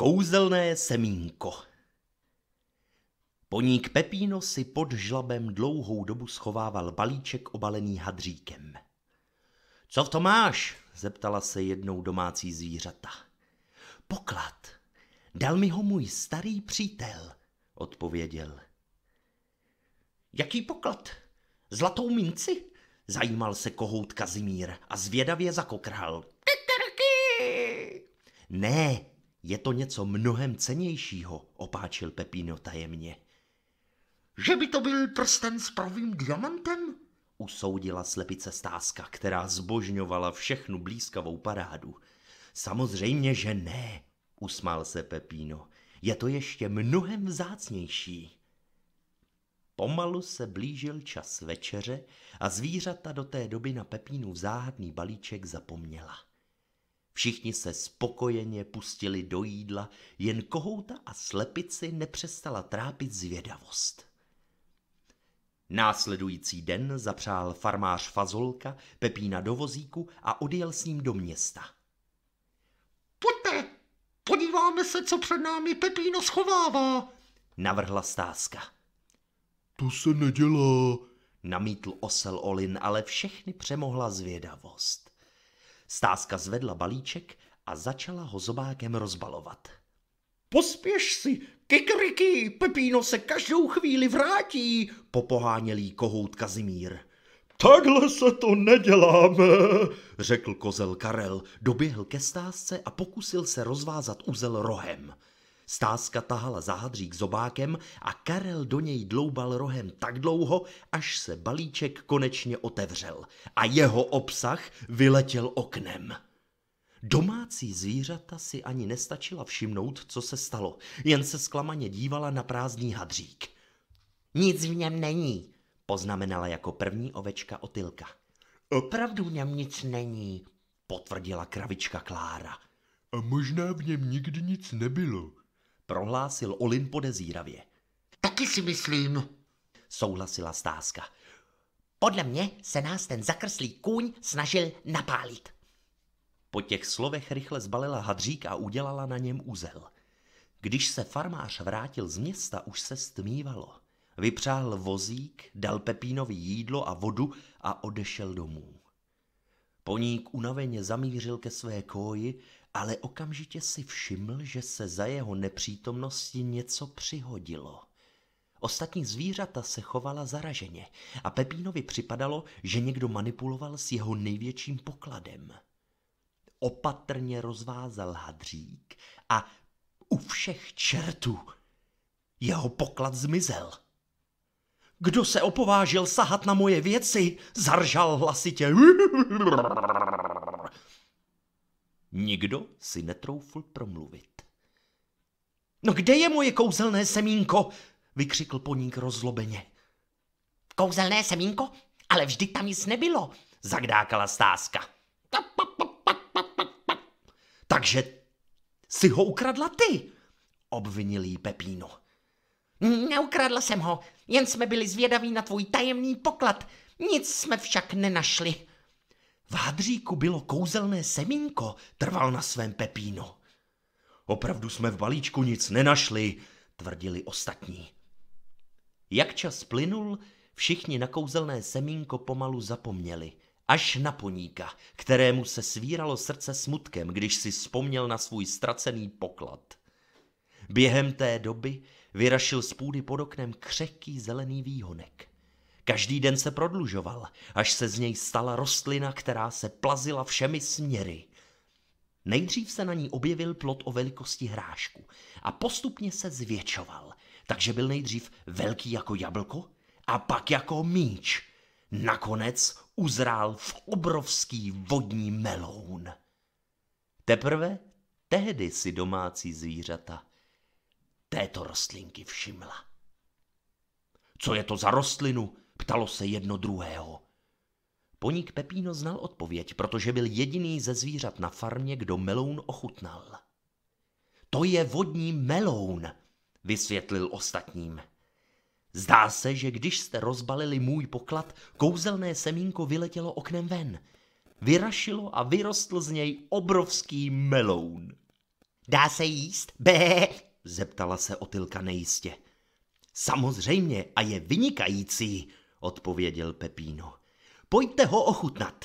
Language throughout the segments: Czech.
Kouzelné semínko Poník Pepíno si pod žlabem dlouhou dobu schovával balíček obalený hadříkem. Co v to máš? zeptala se jednou domácí zvířata. Poklad. Dal mi ho můj starý přítel, odpověděl. Jaký poklad? Zlatou minci? Zajímal se kohout Kazimír a zvědavě zakokrhal. Ne, je to něco mnohem cenějšího, opáčil Pepino tajemně. Že by to byl prsten s pravým diamantem? Usoudila slepice stázka, která zbožňovala všechnu blízkavou parádu. Samozřejmě, že ne, usmál se Pepíno. Je to ještě mnohem vzácnější. Pomalu se blížil čas večeře a zvířata do té doby na Pepínu záhadný balíček zapomněla. Všichni se spokojeně pustili do jídla, jen kohouta a slepici nepřestala trápit zvědavost. Následující den zapřál farmář Fazolka Pepína do vozíku a odjel s ním do města. Pojďte, podíváme se, co před námi Pepíno schovává, navrhla stázka. To se nedělá, namítl osel Olin, ale všechny přemohla zvědavost. Stázka zvedla balíček a začala ho zobákem rozbalovat. Pospěš si, kikriky, Pepíno se každou chvíli vrátí, popoháněl jí kohout Kazimír. Takhle se to neděláme, řekl kozel Karel, doběhl ke stázce a pokusil se rozvázat uzel rohem. Stáska tahala záhadřík zobákem a Karel do něj dloubal rohem tak dlouho, až se balíček konečně otevřel a jeho obsah vyletěl oknem. Domácí zvířata si ani nestačila všimnout, co se stalo, jen se zklamaně dívala na prázdný hadřík. Nic v něm není, poznamenala jako první ovečka Otylka. Opravdu v něm nic není, potvrdila kravička Klára. A možná v něm nikdy nic nebylo, prohlásil Olin podezíravě. Taky si myslím, souhlasila Stázka. Podle mě se nás ten zakrslý kůň snažil napálit. Po těch slovech rychle zbalila hadřík a udělala na něm úzel. Když se farmář vrátil z města, už se stmívalo. Vypřáhl vozík, dal Pepínovi jídlo a vodu a odešel domů. Poník unaveně zamířil ke své koji, ale okamžitě si všiml, že se za jeho nepřítomnosti něco přihodilo. Ostatní zvířata se chovala zaraženě a Pepínovi připadalo, že někdo manipuloval s jeho největším pokladem. Opatrně rozvázal hadřík a u všech čertů jeho poklad zmizel. Kdo se opovážil sahat na moje věci, zaržal hlasitě. Nikdo si netroufl promluvit. No kde je moje kouzelné semínko? vykřikl poník rozlobeně. Kouzelné semínko? Ale vždy tam nic nebylo, zagdákala stázka. Takže si ho ukradla ty, obvinil jí Pepíno. Neukradla jsem ho, jen jsme byli zvědaví na tvůj tajemný poklad. Nic jsme však nenašli. V hadříku bylo kouzelné semínko, trval na svém Pepíno. Opravdu jsme v balíčku nic nenašli, tvrdili ostatní. Jak čas plynul, všichni na kouzelné semínko pomalu zapomněli. Až na poníka, kterému se svíralo srdce smutkem, když si vzpomněl na svůj ztracený poklad. Během té doby vyrašil z půdy pod oknem křehký zelený výhonek. Každý den se prodlužoval, až se z něj stala rostlina, která se plazila všemi směry. Nejdřív se na ní objevil plot o velikosti hrášku a postupně se zvětšoval, takže byl nejdřív velký jako jablko a pak jako míč. Nakonec uzrál v obrovský vodní meloun. Teprve tehdy si domácí zvířata této rostlinky všimla. Co je to za rostlinu? Ptalo se jedno druhého. Poník Pepíno znal odpověď, protože byl jediný ze zvířat na farmě, kdo meloun ochutnal. To je vodní meloun, vysvětlil ostatním. Zdá se, že když jste rozbalili můj poklad, kouzelné semínko vyletělo oknem ven. Vyrašilo a vyrostl z něj obrovský meloun. Dá se jíst? B? zeptala se Otylka nejistě. Samozřejmě a je vynikající, odpověděl Pepíno. Pojďte ho ochutnat.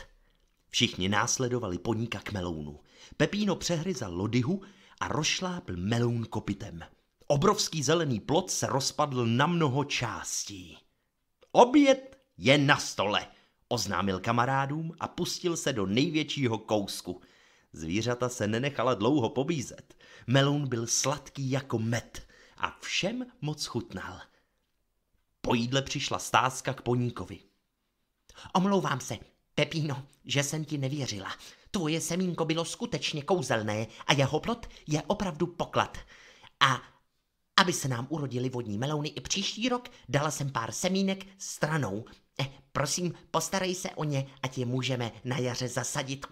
Všichni následovali poníka k melounu. Pepíno přehryzal lodyhu a rozšlápl meloun kopitem. Obrovský zelený plot se rozpadl na mnoho částí. Oběd je na stole, oznámil kamarádům a pustil se do největšího kousku. Zvířata se nenechala dlouho pobízet. Meloun byl sladký jako med a všem moc chutnal – po jídle přišla stázka k poníkovi. Omlouvám se, Pepíno, že jsem ti nevěřila. Tvoje semínko bylo skutečně kouzelné a jeho plot je opravdu poklad. A aby se nám urodili vodní melouny i příští rok, dala jsem pár semínek stranou. Eh, prosím, postarej se o ně, ať je můžeme na jaře zasadit.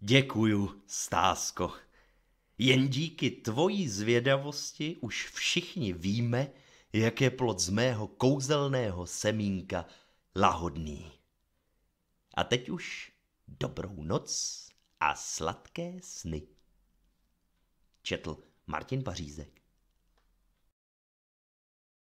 Děkuju, Stásko. Jen díky tvojí zvědavosti už všichni víme, jak je plod z mého kouzelného semínka lahodný. A teď už dobrou noc a sladké sny. Četl Martin Pařízek.